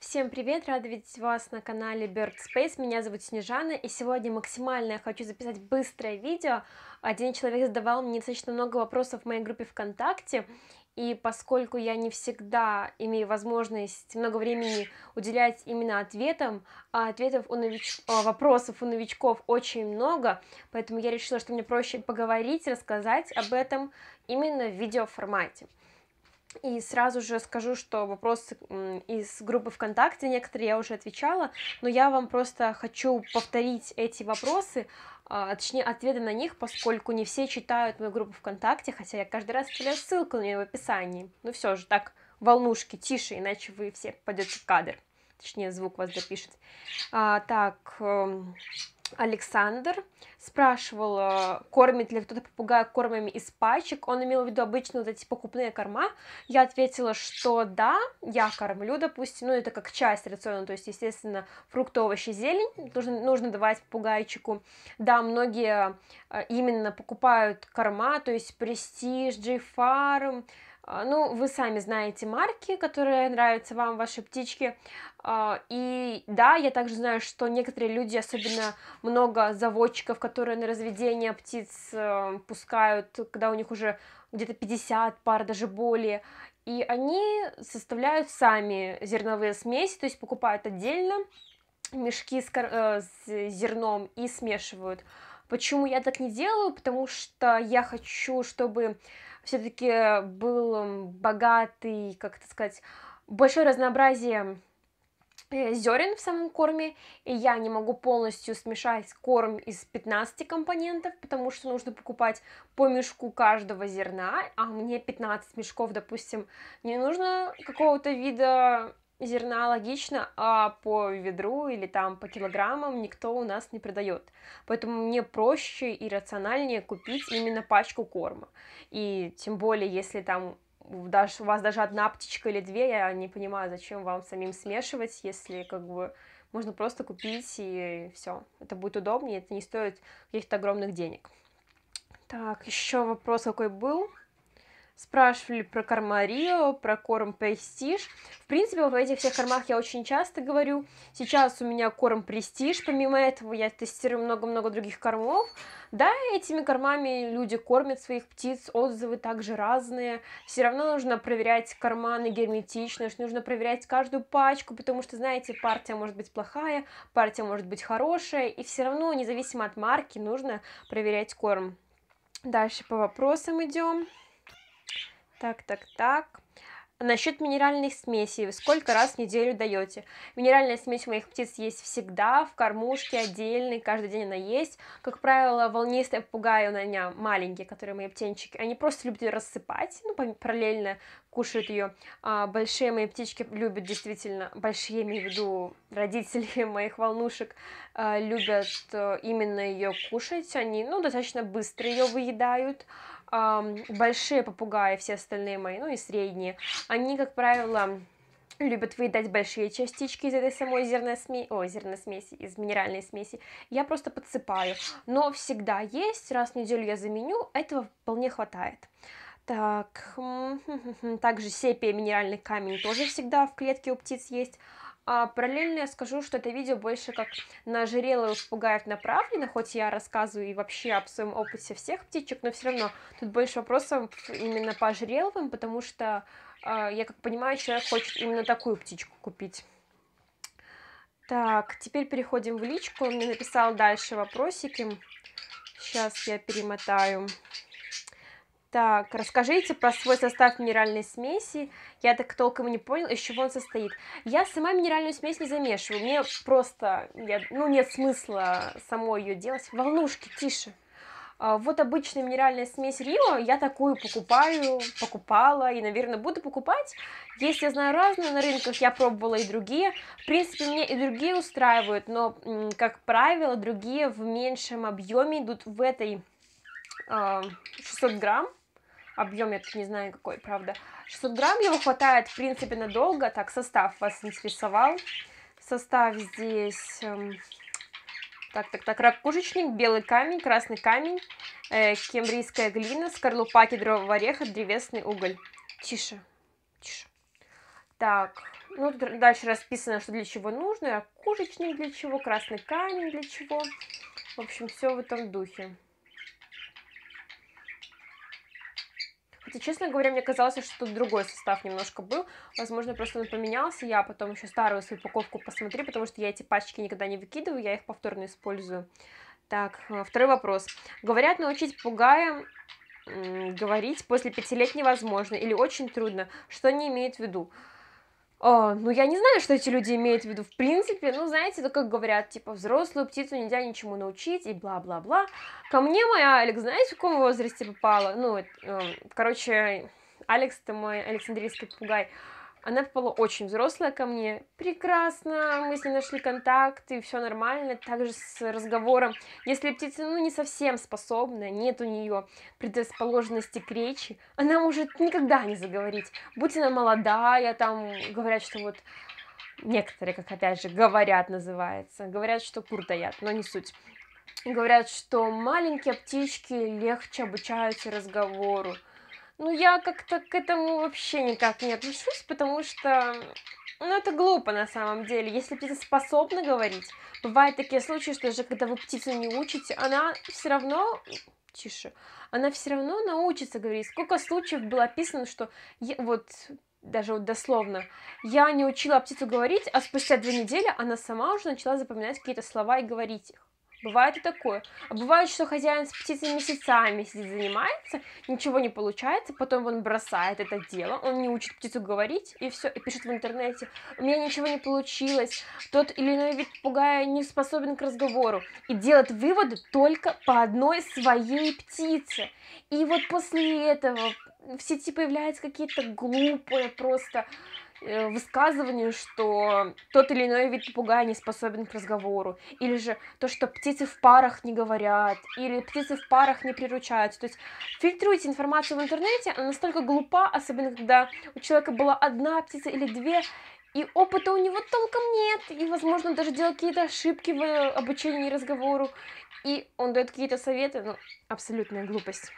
Всем привет! Рада видеть вас на канале Bird Space. Меня зовут Снежана, и сегодня максимально я хочу записать быстрое видео. Один человек задавал мне достаточно много вопросов в моей группе ВКонтакте, и поскольку я не всегда имею возможность много времени уделять именно ответам, а ответов у нович... А вопросов у новичков очень много, поэтому я решила, что мне проще поговорить, рассказать об этом именно в видеоформате. И сразу же скажу, что вопросы из группы ВКонтакте, некоторые я уже отвечала, но я вам просто хочу повторить эти вопросы, а, точнее, ответы на них, поскольку не все читают мою группу ВКонтакте, хотя я каждый раз оставляю ссылку на нее в описании. Ну все же, так, волнушки, тише, иначе вы все попадете в кадр. Точнее, звук вас запишет. А, так, эм, Александр спрашивал, э, кормит ли кто-то попугая кормами из пачек. Он имел в виду обычно вот эти покупные корма. Я ответила, что да, я кормлю, допустим, ну это как часть рациона, то есть, естественно, фрукты, овощи, зелень нужно, нужно давать попугайчику. Да, многие э, именно покупают корма, то есть Prestige, J-Farm, а, ну, вы сами знаете марки, которые нравятся вам, ваши птички. А, и да, я также знаю, что некоторые люди, особенно много заводчиков, которые на разведение птиц э, пускают, когда у них уже где-то 50 пар, даже более, и они составляют сами зерновые смеси, то есть покупают отдельно мешки с, кор... Э, с зерном и смешивают. Почему я так не делаю? Потому что я хочу, чтобы все-таки э, был богатый, как это сказать, большое разнообразие э, зерен в самом корме, и я не могу полностью смешать корм из 15 компонентов, потому что нужно покупать по мешку каждого зерна, а мне 15 мешков, допустим, не нужно какого-то вида зерна логично, а по ведру или там по килограммам никто у нас не продает. Поэтому мне проще и рациональнее купить именно пачку корма. И тем более, если там даже, у вас даже одна птичка или две, я не понимаю, зачем вам самим смешивать, если как бы можно просто купить и все. Это будет удобнее, это не стоит каких-то огромных денег. Так, еще вопрос какой был спрашивали про Кармарио, про корм Престиж. В принципе, в этих всех кормах я очень часто говорю. Сейчас у меня корм Престиж, помимо этого я тестирую много-много других кормов. Да, этими кормами люди кормят своих птиц, отзывы также разные. Все равно нужно проверять корма на герметичность, нужно проверять каждую пачку, потому что, знаете, партия может быть плохая, партия может быть хорошая, и все равно, независимо от марки, нужно проверять корм. Дальше по вопросам идем. Так, так, так. Насчет минеральных смесей. Сколько раз в неделю даете? Минеральная смесь у моих птиц есть всегда, в кормушке отдельной, каждый день она есть. Как правило, волнистые попугаи у меня маленькие, которые мои птенчики, они просто любят ее рассыпать, ну, параллельно кушают ее. А большие мои птички любят действительно, большие, имею в виду, родители моих волнушек, э, любят э, именно ее кушать. Они, ну, достаточно быстро ее выедают большие попугаи, все остальные мои, ну и средние, они, как правило, любят выедать большие частички из этой самой зерной смеси, о, зерной смеси, из минеральной смеси, я просто подсыпаю. Но всегда есть, раз в неделю я заменю, этого вполне хватает. Так, также сепия, минеральный камень тоже всегда в клетке у птиц есть. А параллельно я скажу, что это видео больше как на жерелы попугаев направлено, хоть я рассказываю и вообще об своем опыте всех птичек, но все равно тут больше вопросов именно по жереловым, потому что, а, я как понимаю, человек хочет именно такую птичку купить. Так, теперь переходим в личку. Он мне написал дальше вопросики. Сейчас я перемотаю. Так, расскажите про свой состав минеральной смеси. Я так толком не понял, из чего он состоит. Я сама минеральную смесь не замешиваю. Мне просто, я, ну, нет смысла самой ее делать. Волнушки, тише. А, вот обычная минеральная смесь Рио, я такую покупаю, покупала и, наверное, буду покупать. Есть, я знаю, разные на рынках, я пробовала и другие. В принципе, мне и другие устраивают, но, как правило, другие в меньшем объеме идут в этой 600 а, грамм объем, я тут не знаю какой, правда. 600 грамм его хватает, в принципе, надолго. Так, состав вас интересовал. Состав здесь... Эм, так, так, так, ракушечник, белый камень, красный камень, э, кембрийская глина, скорлупа кедрового ореха, древесный уголь. Тише, тише. Так, ну, дальше расписано, что для чего нужно, ракушечник для чего, красный камень для чего. В общем, все в этом духе. Хотя, честно говоря, мне казалось, что тут другой состав немножко был. Возможно, просто он поменялся. Я потом еще старую свою упаковку посмотрю, потому что я эти пачки никогда не выкидываю, я их повторно использую. Так, э, второй вопрос. Говорят, научить пугая говорить после пяти лет невозможно или очень трудно. Что они имеют в виду? О, а, ну, я не знаю, что эти люди имеют в виду. В принципе, ну, знаете, ну, как говорят, типа, взрослую птицу нельзя ничему научить и бла-бла-бла. Ко мне моя Алекс, знаете, в каком возрасте попала? Ну, э, короче, Алекс, это мой Александрийский попугай. Она попала очень взрослая ко мне. Прекрасно, мы с ней нашли контакт, и все нормально. Также с разговором. Если птица ну, не совсем способна, нет у нее предрасположенности к речи, она может никогда не заговорить. Будь она молодая, там говорят, что вот некоторые, как опять же, говорят, называется. Говорят, что кур но не суть. Говорят, что маленькие птички легче обучаются разговору. Ну, я как-то к этому вообще никак не отношусь, потому что, ну, это глупо на самом деле. Если птица способна говорить, бывают такие случаи, что даже когда вы птицу не учите, она все равно тише, она все равно научится говорить. Сколько случаев было описано, что я, вот даже вот дословно, я не учила птицу говорить, а спустя две недели она сама уже начала запоминать какие-то слова и говорить их. Бывает и такое. А бывает, что хозяин с птицей месяцами сидит, занимается, ничего не получается, потом он бросает это дело, он не учит птицу говорить, и все, и пишет в интернете, у меня ничего не получилось, тот или иной вид пугая не способен к разговору, и делает выводы только по одной своей птице. И вот после этого в сети появляются какие-то глупые просто э, высказыванию, что тот или иной вид попугая не способен к разговору, или же то, что птицы в парах не говорят, или птицы в парах не приручаются. То есть фильтруйте информацию в интернете, она настолько глупа, особенно когда у человека была одна птица или две, и опыта у него толком нет, и, возможно, даже делал какие-то ошибки в э, обучении разговору, и он дает какие-то советы, ну, абсолютная глупость.